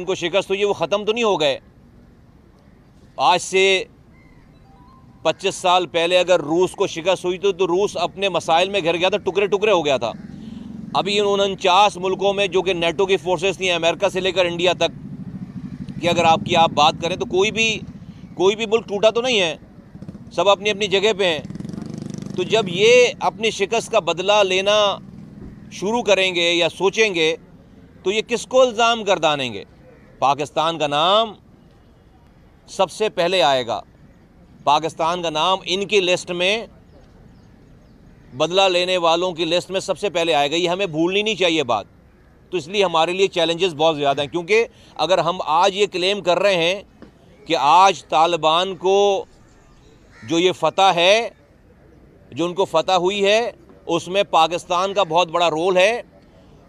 उनको शिकस्त हुई है वो ख़त्म तो नहीं हो गए आज से 25 साल पहले अगर रूस को शिकस्त हुई तो, तो रूस अपने मसाइल में घिर गया था टुकड़े टुकड़े हो गया था अभी इन उनचास मुल्कों में जो कि नेटो की फोर्सेस थी अमेरिका से लेकर इंडिया तक कि अगर आपकी आप बात करें तो कोई भी कोई भी मुल्क टूटा तो नहीं है सब अपनी अपनी जगह पे हैं तो जब ये अपनी शिकस्त का बदला लेना शुरू करेंगे या सोचेंगे तो ये किसको इल्ज़ाम गर्दानेंगे पाकिस्तान का नाम सबसे पहले आएगा पाकिस्तान का नाम इनकी लिस्ट में बदला लेने वालों की लिस्ट में सबसे पहले आएगा ये हमें भूलनी नहीं चाहिए बात तो इसलिए हमारे लिए चैलेंजेस बहुत ज़्यादा हैं क्योंकि अगर हम आज ये क्लेम कर रहे हैं कि आज तालिबान को जो ये फतह है जो उनको फतह हुई है उसमें पाकिस्तान का बहुत बड़ा रोल है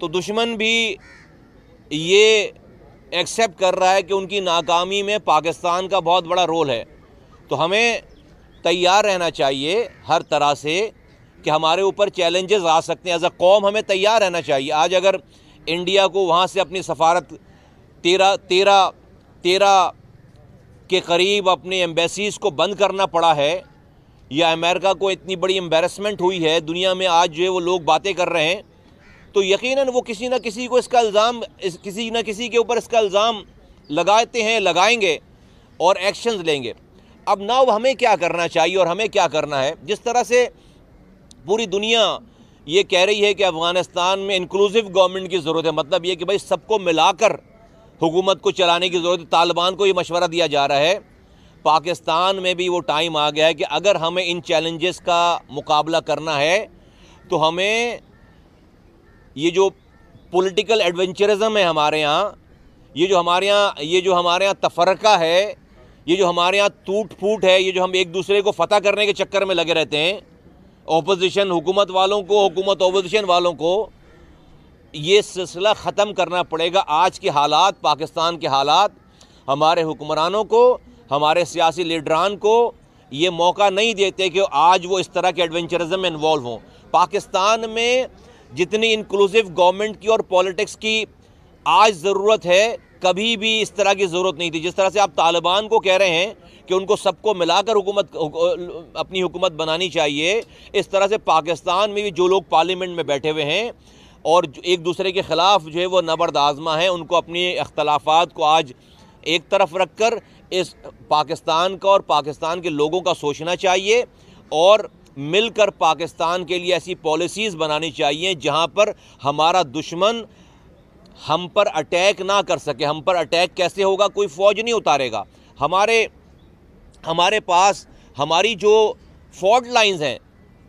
तो दुश्मन भी ये एक्सेप्ट कर रहा है कि उनकी नाकामी में पाकिस्तान का बहुत बड़ा रोल है तो हमें तैयार रहना चाहिए हर तरह से कि हमारे ऊपर चैलेंजेस आ सकते हैं एज अ कौम हमें तैयार रहना चाहिए आज अगर इंडिया को वहाँ से अपनी सफारत तेरह तेरह तेरह के करीब अपने एम्बेसीज़ को बंद करना पड़ा है या अमेरिका को इतनी बड़ी एम्बेरसमेंट हुई है दुनिया में आज जो है वो लोग बातें कर रहे हैं तो यकीनन वो किसी ना किसी को इसका इल्ज़ाम इस, किसी ना किसी के ऊपर इसका इल्ज़ाम लगाते हैं लगाएंगे और एक्शंस लेंगे अब ना वो हमें क्या करना चाहिए और हमें क्या करना है जिस तरह से पूरी दुनिया ये कह रही है कि अफ़गानिस्तान में इंक्लूसिव गवर्नमेंट की ज़रूरत है मतलब ये कि भाई सबको मिलाकर हुकूमत को चलाने की ज़रूरत है तालिबान को ये मशवरा दिया जा रहा है पाकिस्तान में भी वो टाइम आ गया है कि अगर हमें इन चैलेंजेस का मुकाबला करना है तो हमें ये जो पॉलिटिकल एडवेंचरिज्म है हमारे यहाँ ये जो हमारे यहाँ ये जो हमारे यहाँ तफरका है ये जो हमारे यहाँ टूट फूट है ये जो हम एक दूसरे को फतह करने के चक्कर में लगे रहते हैं ओपोजिशन हुकूमत वालों को हुकूमत ओपोजिशन वालों को ये सिलसिला ख़त्म करना पड़ेगा आज के हालात पाकिस्तान के हालात हमारे हुक्मरानों को हमारे सियासी लीडरान को ये मौका नहीं देते कि आज वो इस तरह के एडवेंचरिज्म में इन्वॉल्व हों पाकिस्तान में जितनी इंक्लूसिव गवर्नमेंट की और पॉलिटिक्स की आज ज़रूरत है कभी भी इस तरह की ज़रूरत नहीं थी जिस तरह से आप तालिबान को कह रहे हैं कि उनको सबको मिलाकर हुकूमत अपनी हुकूमत बनानी चाहिए इस तरह से पाकिस्तान में भी जो लोग पार्लियामेंट में बैठे हुए हैं और एक दूसरे के ख़िलाफ़ जो है वो नबर्द आज़मा है उनको अपने अख्तलाफात को आज एक तरफ रख कर इस पाकिस्तान का और पाकिस्तान के लोगों का सोचना चाहिए और मिलकर पाकिस्तान के लिए ऐसी पॉलिसीज़ बनानी चाहिए जहाँ पर हमारा दुश्मन हम पर अटैक ना कर सके हम पर अटैक कैसे होगा कोई फ़ौज नहीं उतारेगा हमारे हमारे पास हमारी जो फॉल्ट लाइंस हैं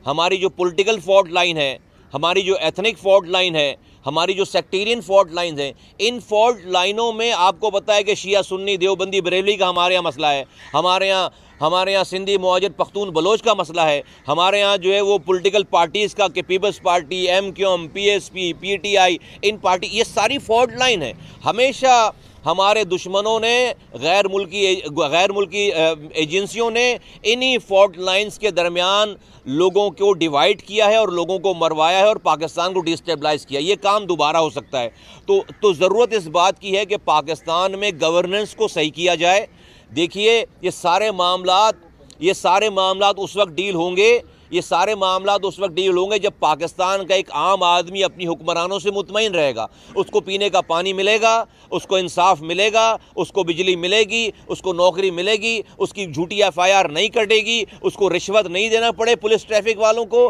हमारी जो पॉलिटिकल फॉल्ट लाइन है हमारी जो एथनिक फॉल्ट लाइन है हमारी जो सेक्टेरियन फॉल्ट लाइन है इन फॉल्ट लाइनों में आपको पता है कि शिया सुन्नी देवबंदी बरेली का हमारे यहाँ मसला है हमारे यहाँ हमारे यहाँ सिंधी मुआजद पख्तून बलोच का मसला है हमारे यहाँ जो है वो पॉलिटिकल पार्टीज़ का कि people's party M Q M P S P P T I इन पार्टी ये सारी फॉल्ट लाइन है हमेशा हमारे दुश्मनों ने गैर मुल्की गैर मुल्की एजेंसियों ने इन्हीं फॉल्ट लाइंस के दरमियान लोगों को डिवाइड किया है और लोगों को मरवाया है और पाकिस्तान को डिस्टेबलाइज किया ये काम दोबारा हो सकता है तो तो ज़रूरत इस बात की है कि पाकिस्तान में गवर्नेंस को सही किया जाए देखिए ये सारे मामला ये सारे मामला उस वक्त डील होंगे ये सारे मामला तो उस वक्त डील होंगे जब पाकिस्तान का एक आम आदमी अपनी हुक्मरानों से मुतमिन रहेगा उसको पीने का पानी मिलेगा उसको इंसाफ मिलेगा उसको बिजली मिलेगी उसको नौकरी मिलेगी उसकी झूठी एफ आई आर नहीं कटेगी उसको रिश्वत नहीं देना पड़े पुलिस ट्रैफिक वालों को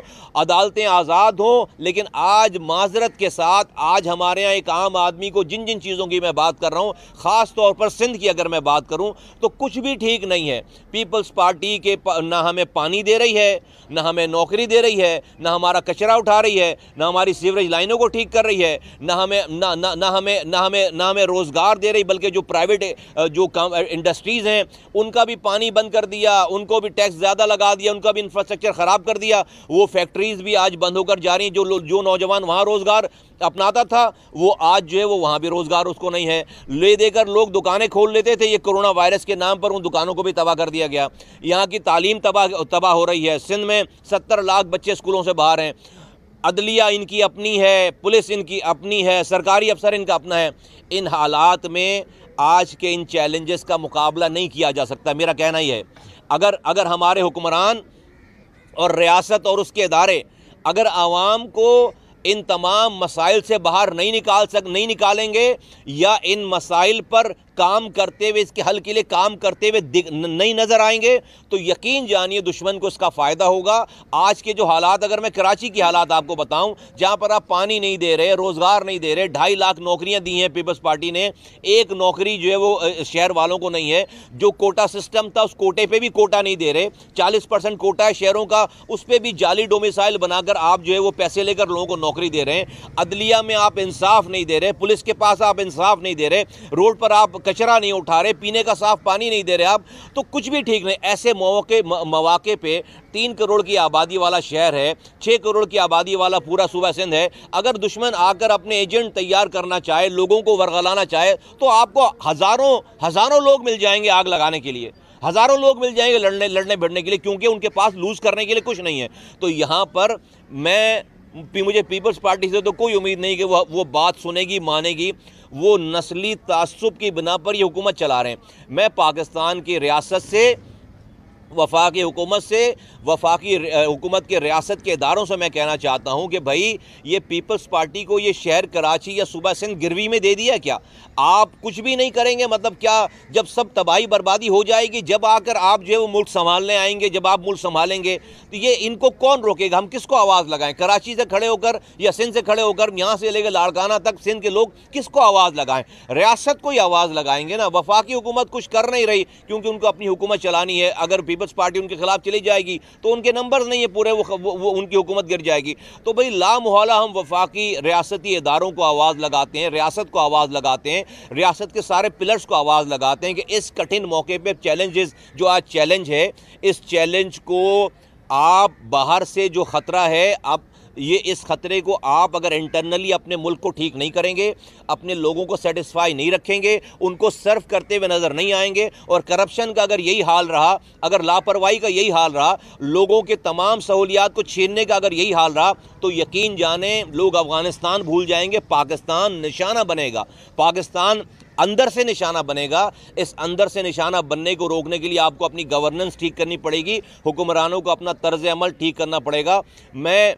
अदालतें आज़ाद हों लेकिन आज माजरत के साथ आज हमारे यहाँ एक आम आदमी को जिन जिन चीज़ों की मैं बात कर रहा हूँ ख़ास तौर पर सिंध की अगर मैं बात करूँ तो कुछ भी ठीक नहीं है पीपल्स पार्टी के ना हमें पानी दे रही है ना हम हमें नौकरी दे रही है ना हमारा कचरा उठा रही है ना हमारी सीवरेज लाइनों को ठीक कर रही है ना हमें ना ना ना हमें ना हमें ना हमें रोज़गार दे रही बल्कि जो प्राइवेट जो काम इंडस्ट्रीज़ हैं उनका भी पानी बंद कर दिया उनको भी टैक्स ज़्यादा लगा दिया उनका भी इंफ्रास्ट्रक्चर ख़राब कर दिया वो फैक्ट्रीज़ भी आज बंद होकर जा रही हैं जो जो नौजवान वहाँ रोज़गार अपनाता था वो आज जो है वो वहाँ भी रोज़गार उसको नहीं है ले देकर लोग दुकानें खोल लेते थे ये कोरोना वायरस के नाम पर उन दुकानों को भी तबाह कर दिया गया यहाँ की तालीम तबाह तबाह हो रही है सिंध में सत्तर लाख बच्चे स्कूलों से बाहर हैं अदलिया इनकी अपनी है पुलिस इनकी अपनी है सरकारी अफसर इनका अपना है इन हालात में आज के इन चैलेंजेस का मुकाबला नहीं किया जा सकता मेरा कहना ही है अगर अगर हमारे हुक्मरान और रियासत और उसके अदारे अगर आवाम को इन तमाम मसाइल से बाहर नहीं निकाल सक नहीं निकालेंगे या इन मसाइल पर काम करते हुए इसके हल के लिए काम करते हुए नहीं नज़र आएंगे तो यकीन जानिए दुश्मन को इसका फ़ायदा होगा आज के जो हालात अगर मैं कराची की हालात आपको बताऊं जहां पर आप पानी नहीं दे रहे रोज़गार नहीं दे रहे ढाई लाख नौकरियां दी हैं पीपल्स पार्टी ने एक नौकरी जो है वो शहर वालों को नहीं है जो कोटा सिस्टम था उस कोटे पर भी कोटा नहीं दे रहे चालीस परसेंट कोटा है शहरों का उस पर भी जाली डोमिसाइल बनाकर आप जो है वो पैसे लेकर लोगों को नौकरी दे रहे हैं अदलिया में आप इंसाफ नहीं दे रहे पुलिस के पास आप इंसाफ नहीं दे रहे रोड पर आप कचरा नहीं उठा रहे पीने का साफ पानी नहीं दे रहे आप तो कुछ भी ठीक नहीं ऐसे मौके मौाक़े पे तीन करोड़ की आबादी वाला शहर है छः करोड़ की आबादी वाला पूरा सूबा सिंध है अगर दुश्मन आकर अपने एजेंट तैयार करना चाहे लोगों को वर्गलाना चाहे तो आपको हज़ारों हज़ारों लोग मिल जाएंगे आग लगाने के लिए हज़ारों लोग मिल जाएंगे लड़ने लड़ने भिड़ने के लिए क्योंकि उनके पास लूज़ करने के लिए कुछ नहीं है तो यहाँ पर मैं मुझे पीपल्स पार्टी से तो कोई उम्मीद नहीं कि वह वो, वो बात सुनेगी मानेगी वो नस्ली तसब की बिना पर यह हुकूमत चला रहे हैं मैं पाकिस्तान की रियासत से वफाक हुकूमत से वफाकी हुकूमत के रियासत के इदारों से मैं कहना चाहता हूँ कि भाई ये पीपल्स पार्टी को ये शहर कराची या सूबा सिंध गिरवी में दे दिया क्या आप कुछ भी नहीं करेंगे मतलब क्या जब सब तबाही बर्बादी हो जाएगी जब आकर आप जो है वो मुल्क संभालने आएंगे जब आप मुल्क संभालेंगे तो ये इनको कौन रोकेगा हम किसको आवाज़ लगाएं कराची से खड़े होकर या सिंध से खड़े होकर यहाँ से लेकर लाड़काना तक सिंध के लोग किसको आवाज़ लगाएं रियासत को ही आवाज़ लगाएंगे ना वफाकी हुकूमत कुछ कर नहीं रही क्योंकि उनको अपनी हुकूमत चलानी है अगर पीपल पीपल्स पार्टी उनके खिलाफ चली जाएगी तो उनके नंबर नहीं है पूरे वो, वो, वो उनकी हुकूमत गिर जाएगी तो भाई लामहौला हम वफाकी रियासती इदारों को आवाज़ लगाते हैं रियासत को आवाज़ लगाते हैं रियासत के सारे पिलर्स को आवाज़ लगाते हैं कि इस कठिन मौके पर चैलेंजेस जो आज चैलेंज है इस चैलेंज को आप बाहर से जो ख़तरा है आप ये इस ख़तरे को आप अगर इंटरनली अपने मुल्क को ठीक नहीं करेंगे अपने लोगों को सेटिस्फाई नहीं रखेंगे उनको सर्व करते हुए नज़र नहीं आएंगे और करप्शन का अगर यही हाल रहा अगर लापरवाही का यही हाल रहा लोगों के तमाम सहूलियात को छीनने का अगर यही हाल रहा तो यकीन जाने लोग अफ़गानिस्तान भूल जाएंगे पाकिस्तान निशाना बनेगा पाकिस्तान अंदर से निशाना बनेगा इस अंदर से निशाना बनने को रोकने के लिए आपको अपनी गवर्नेंस ठीक करनी पड़ेगी हुक्मरानों को अपना तर्ज अमल ठीक करना पड़ेगा मैं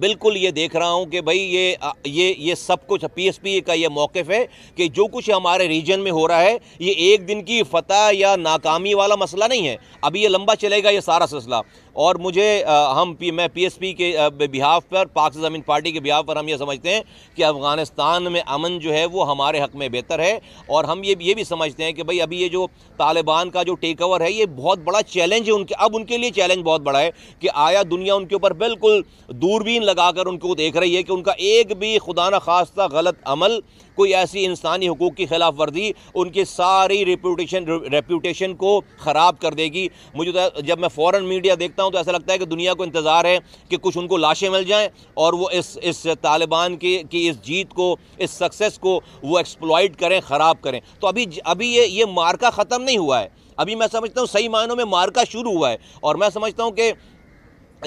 बिल्कुल ये देख रहा हूँ कि भाई ये ये ये सब कुछ पीएसपी का ये मौक़ है कि जो कुछ हमारे रीजन में हो रहा है ये एक दिन की फतह या नाकामी वाला मसला नहीं है अभी ये लंबा चलेगा ये सारा सिलसिला और मुझे आ, हम पी, मैं पीएसपी के बिहाफ पर पाक जमीन पार्टी के बिहाफ पर हम ये समझते हैं कि अफ़गानिस्तान में अमन जो है वो हमारे हक में बेहतर है और हम ये ये भी समझते हैं कि भाई अभी ये जो तालिबान का जो टेक ओवर है ये बहुत बड़ा चैलेंज है उनके अब उनके लिए चैलेंज बहुत बड़ा है कि आया दुनिया उनके ऊपर बिल्कुल दूरबीन यकीन लगाकर उनको देख रही है कि उनका एक भी खुदा न खास्ता गलत अमल कोई ऐसी इंसानी हकूक़ की खिलाफ वर्जी उनकी सारी रेपूटेशन रेपूटेशन को ख़राब कर देगी मुझे तो जब मैं फ़ौरन मीडिया देखता हूँ तो ऐसा लगता है कि दुनिया को इंतज़ार है कि कुछ उनको लाशें मिल जाएँ और वो इस इस तालिबान की की इस जीत को इस सक्सेस को वो एक्सप्लॉइड करें ख़राब करें तो अभी अभी ये ये मार्का ख़त्म नहीं हुआ है अभी मैं समझता हूँ सही मायनों में मार्का शुरू हुआ है और मैं समझता हूँ कि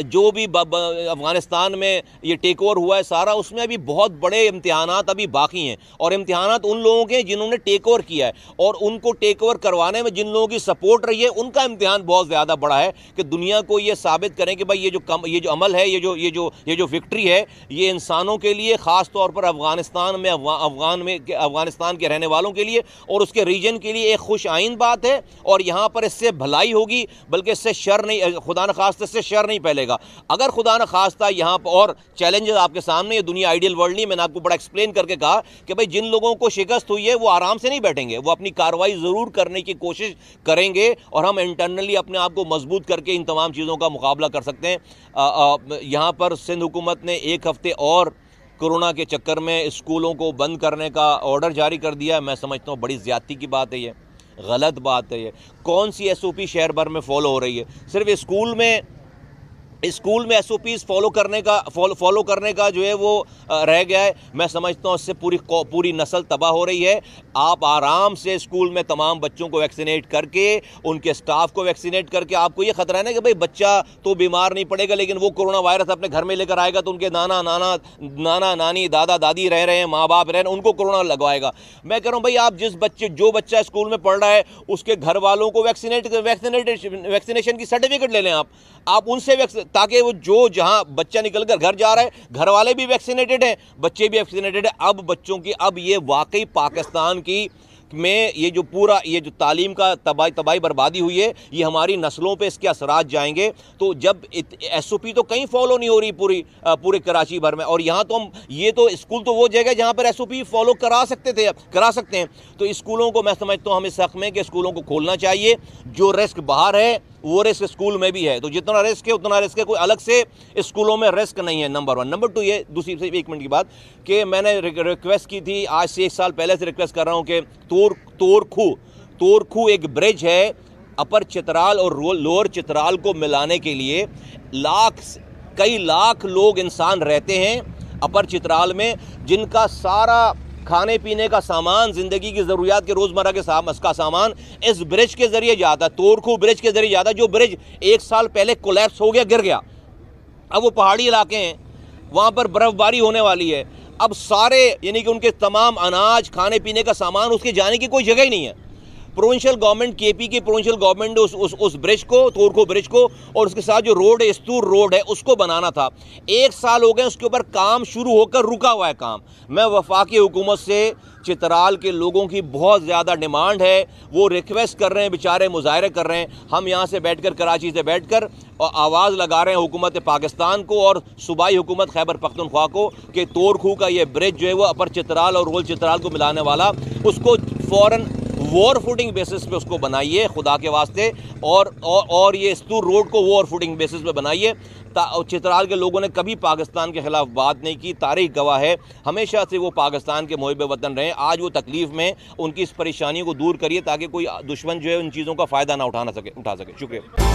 जो भी अफ़गानिस्तान में ये टेक ओवर हुआ है सारा उसमें अभी बहुत बड़े इम्तहान अभी बाकी हैं और इम्तहान उन लोगों के जिन्होंने टेक ओवर किया है और उनको टेक ओवर करवाने में जिन लोगों की सपोर्ट रही है उनका इम्तहान बहुत ज़्यादा बड़ा है कि दुनिया को ये साबित करें कि भाई ये जो कम ये जो अमल है ये जो ये जो ये जो विक्ट्री है ये इंसानों के लिए ख़ास तौर पर अफ़गानिस्तान में अफ़गान में अफ़गानिस्तान के रहने वालों के लिए और उसके रीजन के लिए एक खुश आइन बात है और यहाँ पर इससे भलाई होगी बल्कि इससे शर नहीं खुदा न खास इससे शर नहीं पहले करेगा अगर खुदा न खास्ता यहाँ पर और चैलेंजेस आपके सामने ये दुनिया आइडियल वर्ल्ड नहीं मैंने आपको बड़ा एक्सप्लेन करके कहा कि भाई जिन लोगों को शिकस्त हुई है वो आराम से नहीं बैठेंगे वो अपनी कार्रवाई ज़रूर करने की कोशिश करेंगे और हम इंटरनली अपने आप को मजबूत करके इन तमाम चीज़ों का मुकाबला कर सकते हैं यहाँ पर सिंध हुकूमत ने एक हफ्ते और कोरोना के चक्कर में स्कूलों को बंद करने का ऑर्डर जारी कर दिया मैं समझता हूँ बड़ी ज़्यादती की बात है ये गलत बात है ये कौन सी एसओपी शहर भर में फॉलो हो रही है सिर्फ स्कूल में स्कूल में एस फॉलो करने का फॉलो करने का जो है वो रह गया है मैं समझता हूँ इससे पूरी पूरी नस्ल तबाह हो रही है आप आराम से स्कूल में तमाम बच्चों को वैक्सीनेट करके उनके स्टाफ को वैक्सीनेट करके आपको ये ख़तरा है ना कि भाई बच्चा तो बीमार नहीं पड़ेगा लेकिन वो कोरोना वायरस अपने घर में लेकर आएगा तो उनके नाना नाना नाना नानी दादा दादी रह रहे हैं माँ बाप रह रहे हैं उनको कोरोना लगवाएगा मैं कह रहा हूँ भाई आप जिस बच्चे जो बच्चा स्कूल में पढ़ रहा है उसके घर वालों को वैक्सीनेट वैक्सीनेट वैक्सीनेशन की सर्टिफिकेट ले लें आप आप उनसे ताकि वो जो जहाँ बच्चा निकल कर घर जा रहा है घर वाले भी वैक्सीनेटेड हैं बच्चे भी वैक्सीनेटेड हैं अब बच्चों की अब ये वाकई पाकिस्तान की में ये जो पूरा ये जो तालीम का तबाही तबाही बर्बादी हुई है ये हमारी नस्लों पे इसके असरात जाएंगे तो जब एस ओ पी तो कहीं फॉलो नहीं हो रही पूरी पूरे कराची भर में और यहाँ तो हम ये तो स्कूल तो वो जगह जहाँ पर एस ओ पी फॉलो करा सकते थे करा सकते हैं तो स्कूलों को मैं समझता हूँ हम इस में कि स्कूलों को खोलना चाहिए जो रिस्क बाहर है वो रिस्क स्कूल में भी है तो जितना रिस्क है उतना रिस्क है कोई अलग से स्कूलों में रिस्क नहीं है नंबर वन नंबर टू ये दूसरी से एक मिनट की बात कि मैंने रिक्वेस्ट की थी आज से एक साल पहले से रिक्वेस्ट कर रहा हूँ कि तोर तोरखू तोरखू एक ब्रिज है अपर चित्राल और लोअर चित्राल को मिलाने के लिए लाख कई लाख लोग इंसान रहते हैं अपर चित्राल में जिनका सारा खाने पीने का सामान ज़िंदगी की ज़रूरियात के रोज़मर्रा के का सामान इस ब्रिज के ज़रिए जाता है तोरखू ब्रिज के ज़रिए जाता है जो ब्रिज एक साल पहले कोलेप्स हो गया गिर गया अब वो पहाड़ी इलाके हैं वहाँ पर बर्फ़बारी होने वाली है अब सारे यानी कि उनके तमाम अनाज खाने पीने का सामान उसके जाने की कोई जगह ही नहीं है प्रोविंशियल गवर्नमेंट केपी के प्रोविंशियल गवर्नमेंट ने उस उस उस ब्रिज को तोरखो ब्रिज को और उसके साथ जो रोड है स्तूर रोड है उसको बनाना था एक साल हो गए उसके ऊपर काम शुरू होकर रुका हुआ है काम मैं वफाकी हुकूमत से चित्राल के लोगों की बहुत ज़्यादा डिमांड है वो रिक्वेस्ट कर रहे हैं बेचारे मुजाहरे कर रहे हैं हम यहाँ से बैठ कर कराची से बैठ कर और आवाज़ लगा रहे हैं हुकूमत पाकिस्तान को और सूबाई हुकूमत खैबर पख्तनख्वा को कि तोरखू का ये ब्रिज जो है वो अपर चित्राल और रोल चित्राल को मिलाने वाला उसको फ़ौर वॉर फूडिंग बेसिस पे उसको बनाइए खुदा के वास्ते और और, और ये स्तूर रोड को वॉर फूडिंग बेसिस पे बनाइए चित्राल के लोगों ने कभी पाकिस्तान के ख़िलाफ़ बात नहीं की तारीख गवाह है हमेशा से वो पाकिस्तान के मुहब वतन रहे आज वो तकलीफ़ में उनकी इस परेशानी को दूर करिए ताकि कोई दुश्मन जो है उन चीज़ों का फ़ायदा ना उठाना सके उठा सके शुक्रिया